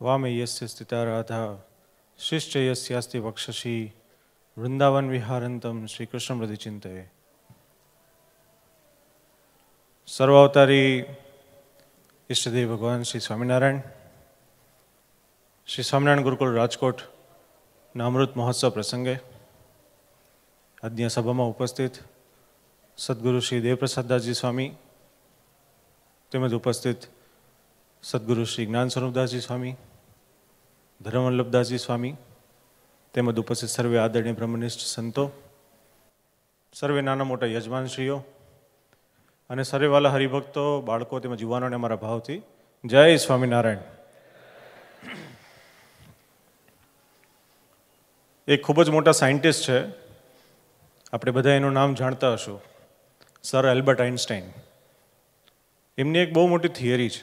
વામેયસ્ય સ્થિતા રાધા શિષ્ટયસ્યાસ્તિ વક્ષસી વૃંદાવન વિહારંતમ શ્રી કૃષ્ણ મૃદિ ચિંતયે સર્વાવતારી ઈષ્ટદેવ ભગવાન શ્રી સ્વામિનારાયણ શ્રી સ્વામિનારાયણ ગુરુકુળ રાજકોટના અમૃત મહોત્સવ પ્રસંગે આજની સભામાં ઉપસ્થિત સદગુરુ શ્રી દેવપ્રસાદદાસજી સ્વામી તેમજ ઉપસ્થિત સદગુરુ શ્રી જ્ઞાન સ્વરૂપદાસજી સ્વામી ધર્મવલ્લભદાસજી સ્વામી તેમજ ઉપસ્થિત સર્વે આદરણીય બ્રહ્મનિષ્ઠ સંતો સર્વે નાના મોટા યજમાનશ્રીઓ અને સર્વેવાલા હરિભક્તો બાળકો તેમજ યુવાનોને અમારા ભાવથી જય સ્વામિનારાયણ એ ખૂબ જ મોટા સાયન્ટિસ્ટ છે આપણે બધા એનું નામ જાણતા હશું સર એલ્બર્ટ આઇન્સ્ટાઈન એમની એક બહુ મોટી થિયરી છે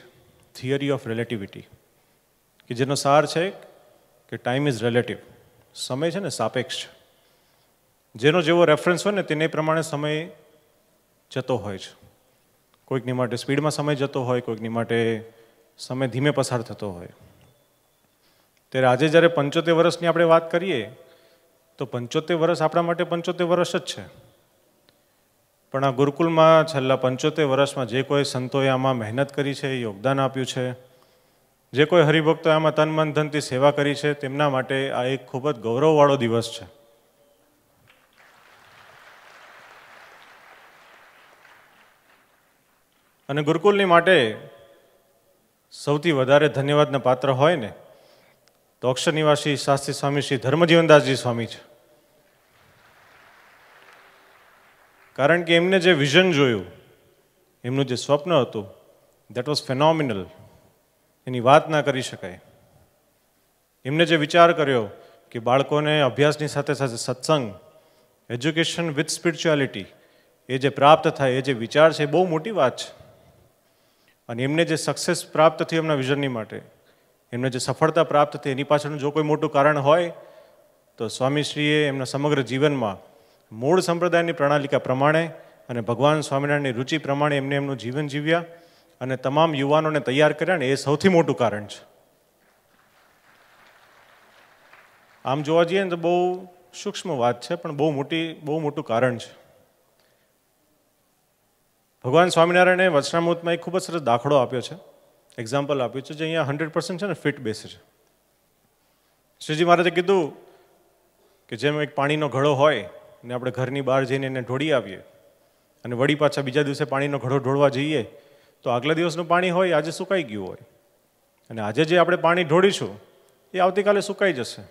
થિયરી ઓફ રિલેટિવિટી કે જેનો સાર છે કે ટાઈમ ઇઝ રિલેટિવ સમય છે ને સાપેક્ષ છે જેનો જેવો રેફરન્સ હોય ને તેને પ્રમાણે સમય જતો હોય છે કોઈકની માટે સ્પીડમાં સમય જતો હોય કોઈકની માટે સમય ધીમે પસાર થતો હોય ત્યારે આજે જ્યારે પંચોતેર વર્ષની આપણે વાત કરીએ તો પંચોતેર વર્ષ આપણા માટે પંચોતેર વર્ષ જ છે પણ આ ગુરુકુલમાં છેલ્લા પંચોતેર વર્ષમાં જે કોઈ સંતોએ આમાં મહેનત કરી છે યોગદાન આપ્યું છે જે કોઈ હરિભક્તો આમાં તન મન ધનથી સેવા કરી છે તેમના માટે આ એક ખૂબ જ ગૌરવવાળો દિવસ છે અને ગુરુકુલની માટે સૌથી વધારે ધન્યવાદના પાત્ર હોય ને તો અક્ષર નિવાસી શાસ્ત્રી સ્વામી શ્રી ધર્મજીવનદાસજી સ્વામી છે કારણ કે એમને જે વિઝન જોયું એમનું જે સ્વપ્ન હતું દેટ વોઝ ફેનોમિનલ એની વાત ના કરી શકાય એમને જે વિચાર કર્યો કે બાળકોને અભ્યાસની સાથે સાથે સત્સંગ એજ્યુકેશન વિથ સ્પિરિચ્યુઆલિટી એ જે પ્રાપ્ત થાય એ જે વિચાર છે એ બહુ મોટી વાત છે અને એમને જે સક્સેસ પ્રાપ્ત થયું એમના વિઝનની માટે એમને જે સફળતા પ્રાપ્ત થઈ એની પાછળનું જો કોઈ મોટું કારણ હોય તો સ્વામીશ્રીએ એમના સમગ્ર જીવનમાં મૂળ સંપ્રદાયની પ્રણાલિકા પ્રમાણે અને ભગવાન સ્વામિનારાયણની રુચિ પ્રમાણે એમને એમનું જીવન જીવ્યા અને તમામ યુવાનોને તૈયાર કર્યા ને એ સૌથી મોટું કારણ છે આમ જોવા જઈએ ને તો બહુ સૂક્ષ્મ વાત છે પણ બહુ મોટી બહુ મોટું કારણ છે ભગવાન સ્વામિનારાયણે વચનામૃતમાં એક ખૂબ જ સરસ દાખલો આપ્યો છે એક્ઝામ્પલ આપ્યું છે જે અહીંયા હંડ્રેડ પર્સન્ટ છે ને ફિટ બેસે છે શ્રીજી મહારાજે કીધું કે જેમ એક પાણીનો ઘડો હોય ને આપણે ઘરની બહાર જઈને એને ઢોળી આવીએ અને વળી પાછા બીજા દિવસે પાણીનો ઘડો ઢોળવા જઈએ તો આગલા દિવસનું પાણી હોય આજે સુકાઈ ગયું હોય અને આજે જે આપણે પાણી ઢોળીશું એ આવતીકાલે સુકાઈ જશે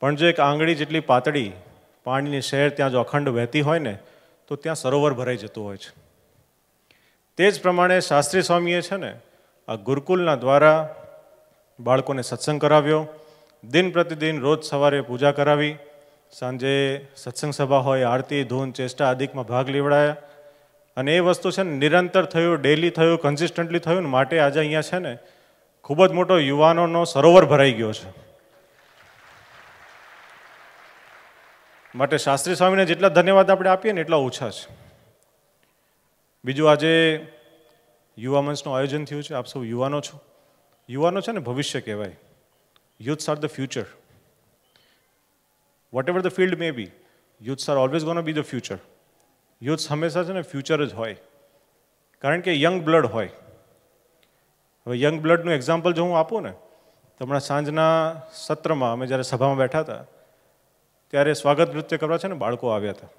પણ જો એક આંગળી જેટલી પાતળી પાણીની શહેર ત્યાં જો અખંડ વહેતી હોય ને તો ત્યાં સરોવર ભરાઈ જતું હોય છે તે જ પ્રમાણે શાસ્ત્રી સ્વામીએ છે ને આ ગુરુકુલના દ્વારા બાળકોને સત્સંગ કરાવ્યો દિન પ્રતિદિન રોજ સવારે પૂજા કરાવી સાંજે સત્સંગ સભા હોય આરતી ધૂન ચેષ્ટા આદિકમાં ભાગ લેવડાયા અને એ વસ્તુ છે ને નિરંતર થયું ડેલી થયું કન્સિસ્ટન્ટલી થયું ને માટે આજે અહીંયા છે ને ખૂબ જ મોટો યુવાનોનો સરોવર ભરાઈ ગયો છે માટે શાસ્ત્રી સ્વામીને જેટલા ધન્યવાદ આપણે આપીએ ને એટલા ઓછા છે બીજું આજે યુવા મંચનું આયોજન થયું છે આપ સૌ યુવાનો છો યુવાનો છે ને ભવિષ્ય કહેવાય youths are the future whatever the field may be youths are always gonna be the future youths હંમેશા છે ને ફ્યુચર જ હોય કારણ કે યંગ બ્લડ હોય હવે યંગ બ્લડનું એક્ઝામ્પલ જો હું આપું ને તો હમણાં સાંજના સત્રમાં અમે જ્યારે સભામાં બેઠા હતા ત્યારે સ્વાગત નૃત્ય કરવા છે ને બાળકો આવ્યા હતા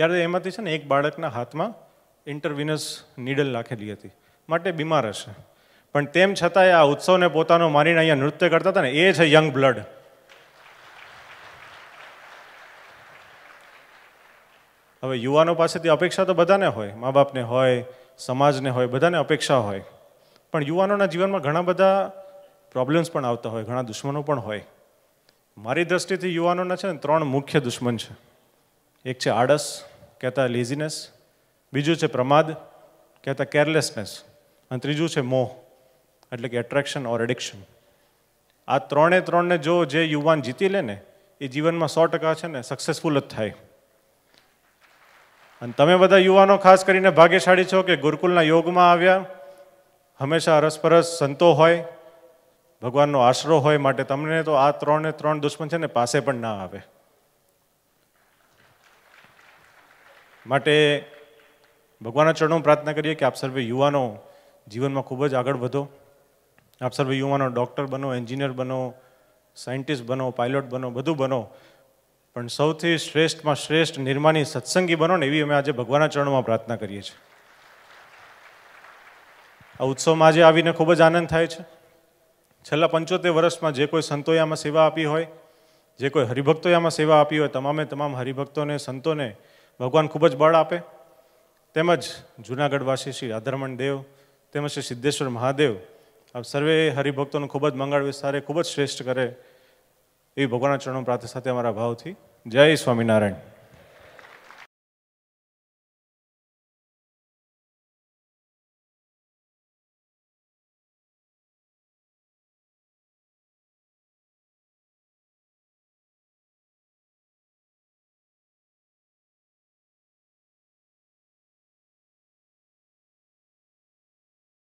ત્યારે એમાંથી છે ને એક બાળકના હાથમાં ઇન્ટરવિનસ નીડલ નાખેલી હતી માટે બીમાર હશે પણ તેમ છતાંય આ ઉત્સવને પોતાનો માનીને અહીંયા નૃત્ય કરતા હતા ને એ છે યંગ બ્લડ હવે યુવાનો પાસેથી અપેક્ષા તો બધાને હોય મા બાપને હોય સમાજને હોય બધાને અપેક્ષા હોય પણ યુવાનોના જીવનમાં ઘણા બધા પ્રોબ્લેમ્સ પણ આવતા હોય ઘણા દુશ્મનો પણ હોય મારી દ્રષ્ટિથી યુવાનોના છે ને ત્રણ મુખ્ય દુશ્મન છે એક છે આળસ કહેતા લેઝીનેસ બીજું છે પ્રમાદ કહેતા કેરલેસનેસ અને ત્રીજું છે મોહ એટલે કે એટ્રેક્શન ઓર એડિક્શન આ ત્રણે ત્રણને જો જે યુવાન જીતી લે ને એ જીવનમાં સો ટકા છે ને સક્સેસફુલ જ થાય અને તમે બધા યુવાનો ખાસ કરીને ભાગ્યશાળી છો કે ગુરુકુલના યોગમાં આવ્યા હંમેશા અરસપરસ સંતો હોય ભગવાનનો આશરો હોય માટે તમને તો આ ત્રણે ત્રણ દુશ્મન છે ને પાસે પણ ના આવે માટે ભગવાનના ચરણો પ્રાર્થના કરીએ કે આપ સર્વે યુવાનો જીવનમાં ખૂબ જ આગળ વધો આપ સર્વે યુવાનો ડૉક્ટર બનો એન્જિનિયર બનો સાયન્ટિસ્ટ બનો પાયલોટ બનો બધું બનો પણ સૌથી શ્રેષ્ઠમાં શ્રેષ્ઠ નિર્માની સત્સંગી બનો ને એવી અમે આજે ભગવાનના ચરણમાં પ્રાર્થના કરીએ છીએ આ ઉત્સવમાં આજે આવીને ખૂબ જ આનંદ થાય છે છેલ્લા પંચોતેર વર્ષમાં જે કોઈ સંતોએ આમાં સેવા આપી હોય જે કોઈ હરિભક્તોએ આમાં સેવા આપી હોય તમામે તમામ હરિભક્તોને સંતોને ભગવાન ખૂબ જ બળ આપે તેમજ જૂનાગઢવાસી શ્રી રાધરમણ દેવ તેમજ શ્રી સિદ્ધેશ્વર મહાદેવ આ સર્વે હરિભક્તોનું ખૂબ જ મંગળ વિસ્તારે ખૂબ જ શ્રેષ્ઠ કરે એવી ભગવાનના ચરણો પ્રાર્થના સાથે અમારા ભાવથી જય સ્વામિનારાયણ